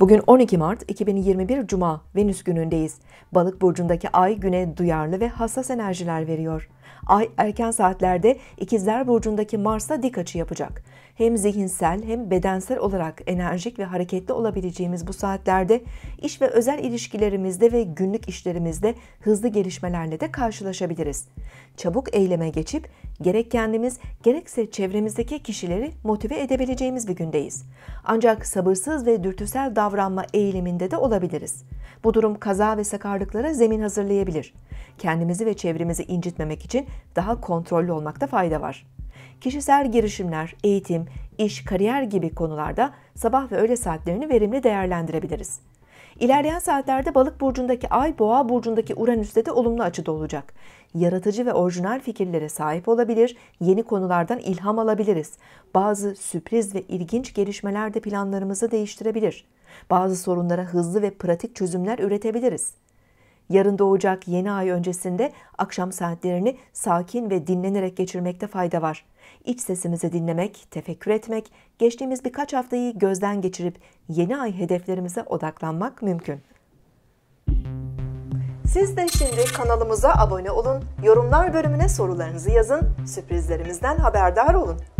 Bugün 12 Mart 2021 Cuma Venüs günündeyiz. Balık burcundaki ay güne duyarlı ve hassas enerjiler veriyor. Ay erken saatlerde İkizler burcundaki Mars'a dik açı yapacak. Hem zihinsel hem bedensel olarak enerjik ve hareketli olabileceğimiz bu saatlerde iş ve özel ilişkilerimizde ve günlük işlerimizde hızlı gelişmelerle de karşılaşabiliriz. Çabuk eyleme geçip gerek kendimiz gerekse çevremizdeki kişileri motive edebileceğimiz bir gündeyiz. Ancak sabırsız ve dürtüsel davranma eğiliminde de olabiliriz. Bu durum kaza ve sakarlıklara zemin hazırlayabilir. Kendimizi ve çevremizi incitmemek için daha kontrollü olmakta fayda var. Kişisel girişimler, eğitim, iş, kariyer gibi konularda sabah ve öğle saatlerini verimli değerlendirebiliriz. İlerleyen saatlerde Balık burcundaki Ay, Boğa burcundaki Uranüs'te de olumlu açıda olacak. Yaratıcı ve orijinal fikirlere sahip olabilir, yeni konulardan ilham alabiliriz. Bazı sürpriz ve ilginç gelişmeler de planlarımızı değiştirebilir. Bazı sorunlara hızlı ve pratik çözümler üretebiliriz. Yarın doğacak yeni ay öncesinde akşam saatlerini sakin ve dinlenerek geçirmekte fayda var. İç sesimizi dinlemek, tefekkür etmek, geçtiğimiz birkaç haftayı gözden geçirip yeni ay hedeflerimize odaklanmak mümkün. Siz de şimdi kanalımıza abone olun, yorumlar bölümüne sorularınızı yazın, sürprizlerimizden haberdar olun.